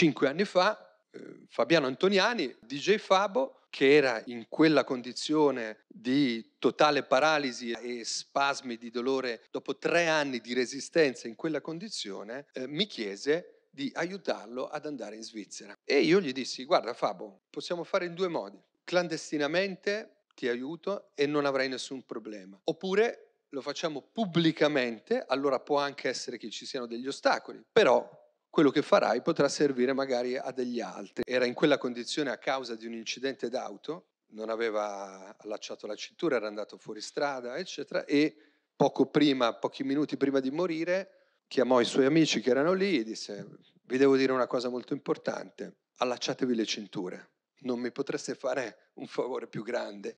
Cinque anni fa eh, Fabiano Antoniani, DJ Fabo, che era in quella condizione di totale paralisi e spasmi di dolore dopo tre anni di resistenza in quella condizione, eh, mi chiese di aiutarlo ad andare in Svizzera. E io gli dissi, guarda Fabo, possiamo fare in due modi. Clandestinamente ti aiuto e non avrai nessun problema. Oppure lo facciamo pubblicamente, allora può anche essere che ci siano degli ostacoli, però quello che farai potrà servire magari a degli altri. Era in quella condizione a causa di un incidente d'auto, non aveva allacciato la cintura, era andato fuori strada, eccetera, e poco prima, pochi minuti prima di morire, chiamò i suoi amici che erano lì e disse, vi devo dire una cosa molto importante, allacciatevi le cinture, non mi potreste fare un favore più grande.